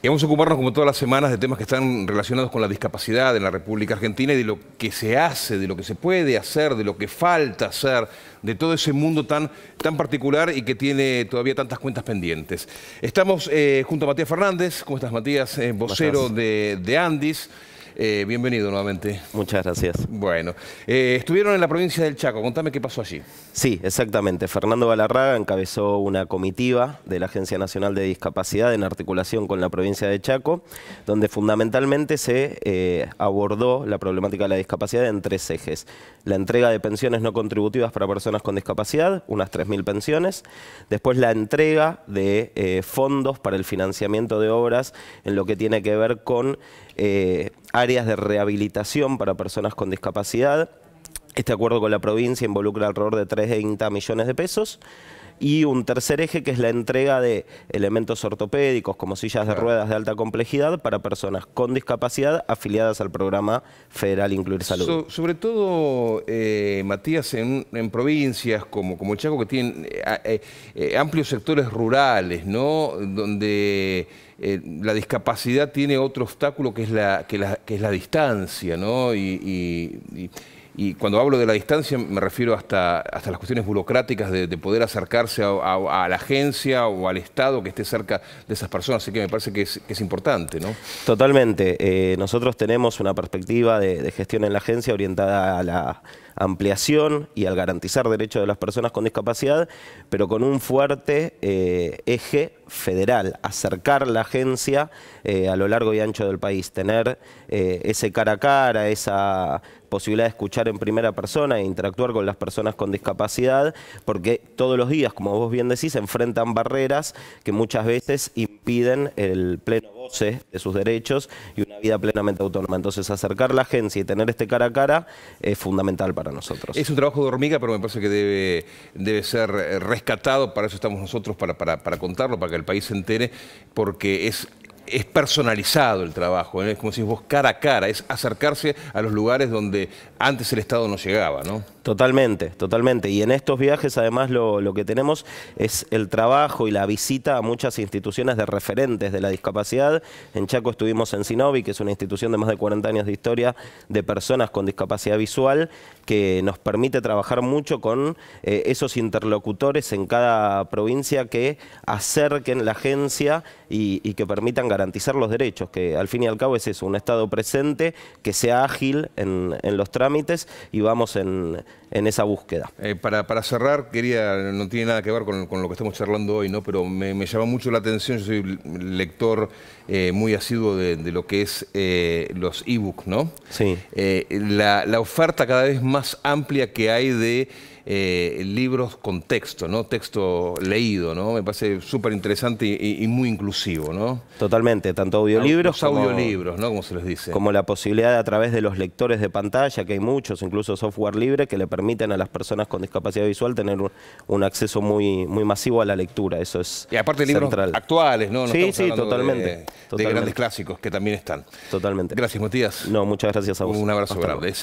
Y vamos a ocuparnos, como todas las semanas, de temas que están relacionados con la discapacidad en la República Argentina y de lo que se hace, de lo que se puede hacer, de lo que falta hacer, de todo ese mundo tan, tan particular y que tiene todavía tantas cuentas pendientes. Estamos eh, junto a Matías Fernández. ¿Cómo estás, Matías? Eh, vocero de Andis. Eh, bienvenido nuevamente. Muchas gracias. Bueno, eh, estuvieron en la provincia del Chaco, contame qué pasó allí. Sí, exactamente. Fernando Balarraga encabezó una comitiva de la Agencia Nacional de Discapacidad en articulación con la provincia de Chaco, donde fundamentalmente se eh, abordó la problemática de la discapacidad en tres ejes. La entrega de pensiones no contributivas para personas con discapacidad, unas 3.000 pensiones. Después la entrega de fondos para el financiamiento de obras en lo que tiene que ver con áreas de rehabilitación para personas con discapacidad. Este acuerdo con la provincia involucra alrededor de 30 millones de pesos y un tercer eje que es la entrega de elementos ortopédicos como sillas de ruedas de alta complejidad para personas con discapacidad afiliadas al programa federal Incluir Salud. sobre todo, eh, Matías, en, provincias como, como Chaco que tienen eh, eh, amplios sectores rurales, ¿no? Donde... la discapacidad tiene otro obstáculo que es la, que es la distancia, ¿no? y cuando hablo de la distancia me refiero hasta, hasta las cuestiones burocráticas de, poder acercarse a, la agencia o al Estado que esté cerca de esas personas, así que me parece que es, importante. ¿no? Totalmente, eh, nosotros tenemos una perspectiva de gestión en la agencia orientada a la ampliación y al garantizar derechos de las personas con discapacidad, pero con un fuerte eh, eje federal, acercar la agencia eh, a lo largo y ancho del país, tener eh, ese cara a cara, esa posibilidad de escuchar en primera persona e interactuar con las personas con discapacidad, porque todos los días, como vos bien decís, se enfrentan barreras que muchas veces piden el pleno goce de sus derechos y una vida plenamente autónoma. Entonces, acercar la agencia y tener este cara a cara es fundamental para nosotros. Es un trabajo de hormiga, pero me parece que debe, debe ser eh, rescatado. Para eso estamos nosotros, para, para, para contarlo, para que el país se entere, porque es es personalizado el trabajo, ¿eh? es como si vos cara a cara, es acercarse a los lugares donde antes el Estado no llegaba, ¿no? Totalmente, totalmente. Y en estos viajes además lo, que tenemos es el trabajo y la visita a muchas instituciones de referentes de la discapacidad. En Chaco estuvimos en Sinovi, que es una institución de más de 40 años de historia de personas con discapacidad visual, que nos permite trabajar mucho con eh, esos interlocutores en cada provincia que acerquen la agencia y, que permitan garantizar los derechos, que al fin y al cabo es eso, un Estado presente que sea ágil en, en los trámites y vamos en, en esa búsqueda. Eh, para, cerrar, quería, no tiene nada que ver con, lo que estamos charlando hoy, ¿no? pero me, llama mucho la atención, yo soy lector eh, muy asiduo de, lo que es eh, los ebooks, ¿no? Sí. La, oferta cada vez más amplia que hay de libros con texto, ¿no? Texto leído, ¿no? Me parece súper interesante y, muy inclusivo, ¿no? Totalmente, tanto audiolibros. audiolibros, ¿no? Como se les dice. Como la posibilidad a través de los lectores de pantalla, que hay muchos, incluso software libre, que le permiten a las personas con discapacidad visual tener un, acceso muy, muy masivo a la lectura. Eso es. Y aparte libros actuales, ¿no? sí, sí, totalmente de, grandes clásicos que también están. Totalmente. Gracias, Matías. No, muchas gracias a vos. Un abrazo grande.